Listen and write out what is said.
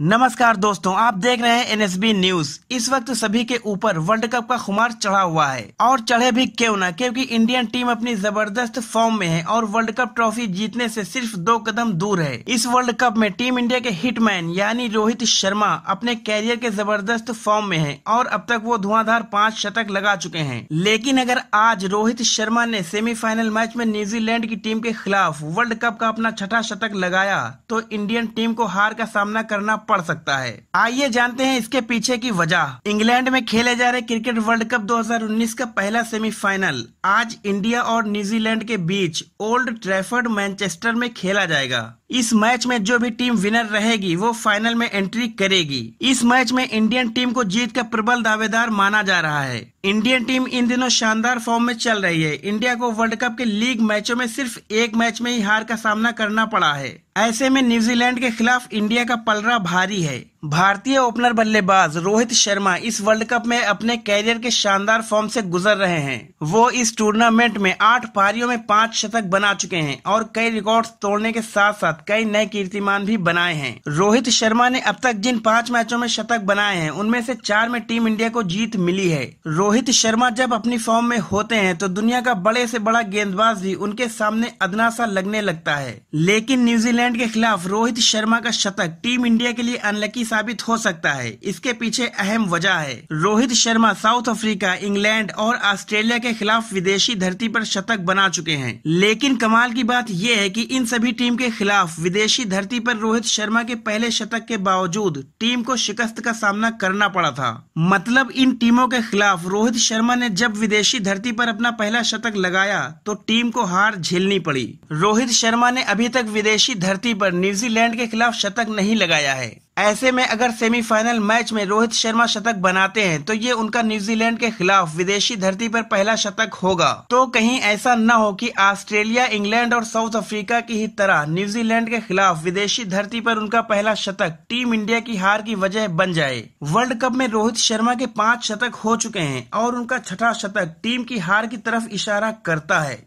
नमस्कार दोस्तों आप देख रहे हैं एनएसबी न्यूज इस वक्त सभी के ऊपर वर्ल्ड कप का खुमार चढ़ा हुआ है और चढ़े भी क्यों ना क्योंकि इंडियन टीम अपनी जबरदस्त फॉर्म में है और वर्ल्ड कप ट्रॉफी जीतने से सिर्फ दो कदम दूर है इस वर्ल्ड कप में टीम इंडिया के हिटमैन यानी रोहित शर्मा अपने कैरियर के जबरदस्त फॉर्म में है और अब तक वो धुआंधार पाँच शतक लगा चुके हैं लेकिन अगर आज रोहित शर्मा ने सेमीफाइनल मैच में न्यूजीलैंड की टीम के खिलाफ वर्ल्ड कप का अपना छठा शतक लगाया तो इंडियन टीम को हार का सामना करना पड़ सकता है आइए जानते हैं इसके पीछे की वजह इंग्लैंड में खेले जा रहे क्रिकेट वर्ल्ड कप 2019 का पहला सेमीफाइनल आज इंडिया और न्यूजीलैंड के बीच ओल्ड ट्रैफर्ड मैनचेस्टर में खेला जाएगा इस मैच में जो भी टीम विनर रहेगी वो फाइनल में एंट्री करेगी इस मैच में इंडियन टीम को जीत का प्रबल दावेदार माना जा रहा है इंडियन टीम इन दिनों शानदार फॉर्म में चल रही है इंडिया को वर्ल्ड कप के लीग मैचों में सिर्फ एक मैच में ही हार का सामना करना पड़ा है ऐसे में न्यूजीलैंड के खिलाफ इंडिया का पलड़ा भारी है भारतीय ओपनर बल्लेबाज रोहित शर्मा इस वर्ल्ड कप में अपने कैरियर के शानदार फॉर्म से गुजर रहे हैं वो इस टूर्नामेंट में आठ पारियों में पांच शतक बना चुके हैं और कई रिकॉर्ड्स तोड़ने के साथ साथ कई नए कीर्तिमान भी बनाए हैं रोहित शर्मा ने अब तक जिन पांच मैचों में शतक बनाए हैं उनमें से चार में टीम इंडिया को जीत मिली है रोहित शर्मा जब अपनी फॉर्म में होते हैं तो दुनिया का बड़े ऐसी बड़ा गेंदबाज भी उनके सामने अदना सा लगने लगता है लेकिन न्यूजीलैंड के खिलाफ रोहित शर्मा का शतक टीम इंडिया के लिए अनलकी साबित हो सकता है इसके पीछे अहम वजह है Rohit Sharma South Africa England और ऑस्ट्रेलिया के खिलाफ विदेशी धरती पर शतक बना चुके हैं लेकिन कमाल की बात यह है कि इन सभी टीम के खिलाफ विदेशी धरती पर रोहित शर्मा के पहले शतक के बावजूद टीम को शिकस्त का सामना करना पड़ा था मतलब इन टीमों के खिलाफ रोहित शर्मा ने जब विदेशी धरती पर अपना पहला शतक लगाया तो टीम को हार झेलनी पड़ी रोहित शर्मा ने अभी तक विदेशी धरती पर न्यूजीलैंड के खिलाफ शतक नहीं लगाया है ऐसे में अगर सेमीफाइनल मैच में रोहित शर्मा शतक बनाते हैं तो ये उनका न्यूजीलैंड के खिलाफ विदेशी धरती पर पहला शतक होगा तो कहीं ऐसा न हो कि ऑस्ट्रेलिया इंग्लैंड और साउथ अफ्रीका की ही तरह न्यूजीलैंड के खिलाफ विदेशी धरती पर उनका पहला शतक टीम इंडिया की हार की वजह बन जाए वर्ल्ड कप में रोहित शर्मा के पाँच शतक हो चुके हैं और उनका छठा शतक टीम की हार की तरफ इशारा करता है